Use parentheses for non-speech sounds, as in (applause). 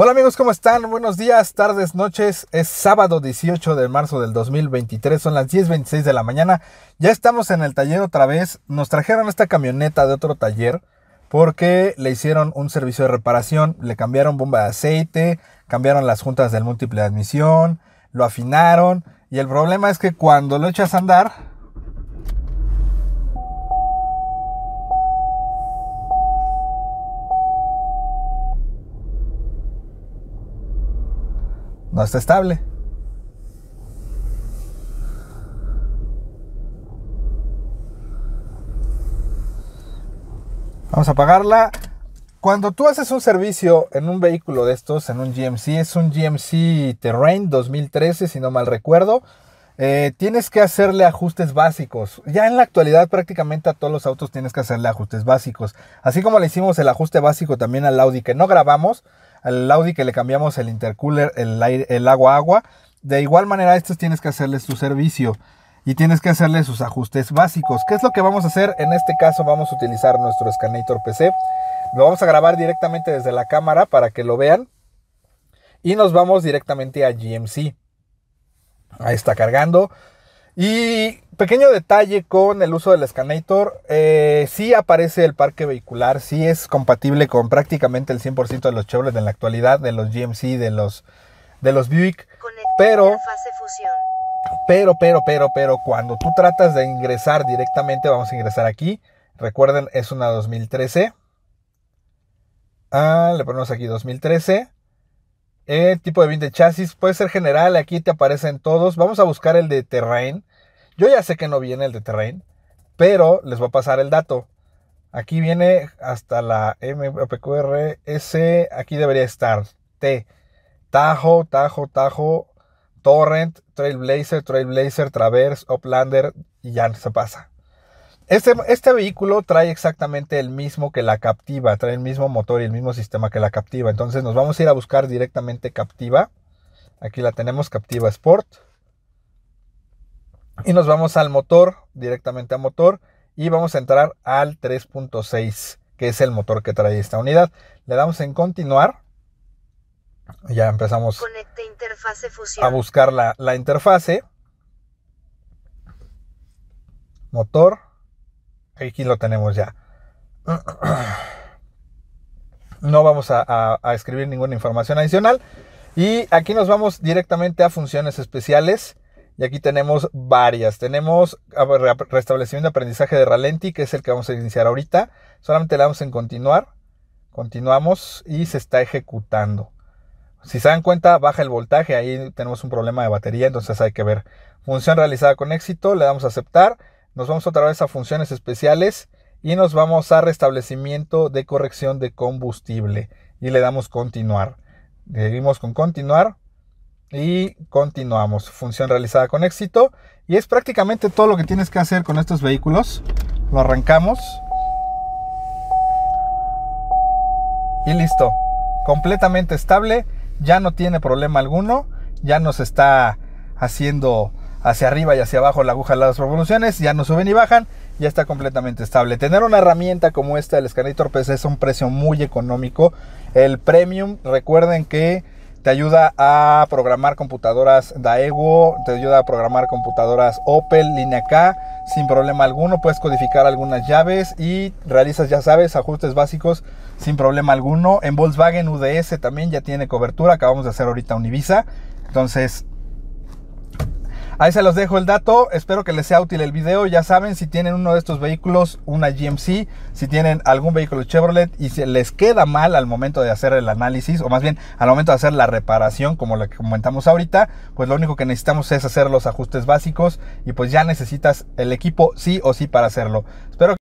Hola amigos, ¿cómo están? Buenos días, tardes, noches. Es sábado 18 de marzo del 2023, son las 10.26 de la mañana. Ya estamos en el taller otra vez. Nos trajeron esta camioneta de otro taller porque le hicieron un servicio de reparación, le cambiaron bomba de aceite, cambiaron las juntas del múltiple de admisión, lo afinaron. Y el problema es que cuando lo echas a andar, no está estable. Vamos a apagarla. Cuando tú haces un servicio en un vehículo de estos, en un GMC, es un GMC Terrain 2013, si no mal recuerdo, eh, tienes que hacerle ajustes básicos. Ya en la actualidad prácticamente a todos los autos tienes que hacerle ajustes básicos. Así como le hicimos el ajuste básico también al Audi que no grabamos, al Audi que le cambiamos el intercooler, el, el agua agua. De igual manera, a estos tienes que hacerles tu servicio y tienes que hacerles sus ajustes básicos. ¿Qué es lo que vamos a hacer? En este caso vamos a utilizar nuestro Scanator PC. Lo vamos a grabar directamente desde la cámara para que lo vean. Y nos vamos directamente a GMC. Ahí está cargando. Y pequeño detalle con el uso del Scanator, eh, sí aparece el parque vehicular, sí es compatible con prácticamente el 100% de los Chevrolet en la actualidad, de los GMC, de los, de los Buick, pero, pero, pero, pero, pero, cuando tú tratas de ingresar directamente, vamos a ingresar aquí, recuerden, es una 2013, ah, le ponemos aquí 2013, el tipo de de chasis puede ser general, aquí te aparecen todos, vamos a buscar el de terrain, yo ya sé que no viene el de Terrain, pero les voy a pasar el dato. Aquí viene hasta la MPQR S, aquí debería estar T. Tajo, Tajo, Tajo, Torrent, Trailblazer, Trailblazer, Traverse, Uplander y ya se pasa. Este, este, vehículo trae exactamente el mismo que la Captiva, trae el mismo motor y el mismo sistema que la Captiva. Entonces nos vamos a ir a buscar directamente Captiva. Aquí la tenemos, Captiva Sport. Y nos vamos al motor, directamente a motor, y vamos a entrar al 3.6, que es el motor que trae esta unidad. Le damos en continuar. Ya empezamos a buscar la, la interfase. Motor. Aquí lo tenemos ya. (clears throat) No vamos a escribir ninguna información adicional. Y aquí nos vamos directamente a funciones especiales y aquí tenemos varias. Tenemos restablecimiento de aprendizaje de Ralenti, que es el que vamos a iniciar ahorita. Solamente le damos en continuar. Continuamos y se está ejecutando. Si se dan cuenta, baja el voltaje. Ahí tenemos un problema de batería, entonces hay que ver. Función realizada con éxito, le damos a aceptar. Nos vamos otra vez a funciones especiales y nos vamos a restablecimiento de corrección de combustible y le damos continuar. Seguimos con continuar y continuamos. Función realizada con éxito. Y es prácticamente todo lo que tienes que hacer con estos vehículos. Lo arrancamos. Y listo. Completamente estable. Ya no tiene problema alguno. Ya nos está haciendo hacia arriba y hacia abajo la aguja de las revoluciones. Ya no suben y bajan. Ya está completamente estable. Tener una herramienta como esta, el Scanator PC, es un precio muy económico. El Premium, recuerden que te ayuda a programar computadoras Daewoo, te ayuda a programar computadoras Opel, línea K, sin problema alguno, puedes codificar algunas llaves y realizas, ya sabes, ajustes básicos sin problema alguno. En Volkswagen UDS también ya tiene cobertura, acabamos de hacer ahorita Univisa, entonces Ahí se los dejo el dato, espero que les sea útil el video. Ya saben, si tienen uno de estos vehículos, una GMC, si tienen algún vehículo Chevrolet y se les queda mal al momento de hacer el análisis, o más bien al momento de hacer la reparación, como la que comentamos ahorita, pues lo único que necesitamos es hacer los ajustes básicos y pues ya necesitas el equipo sí o sí para hacerlo. Espero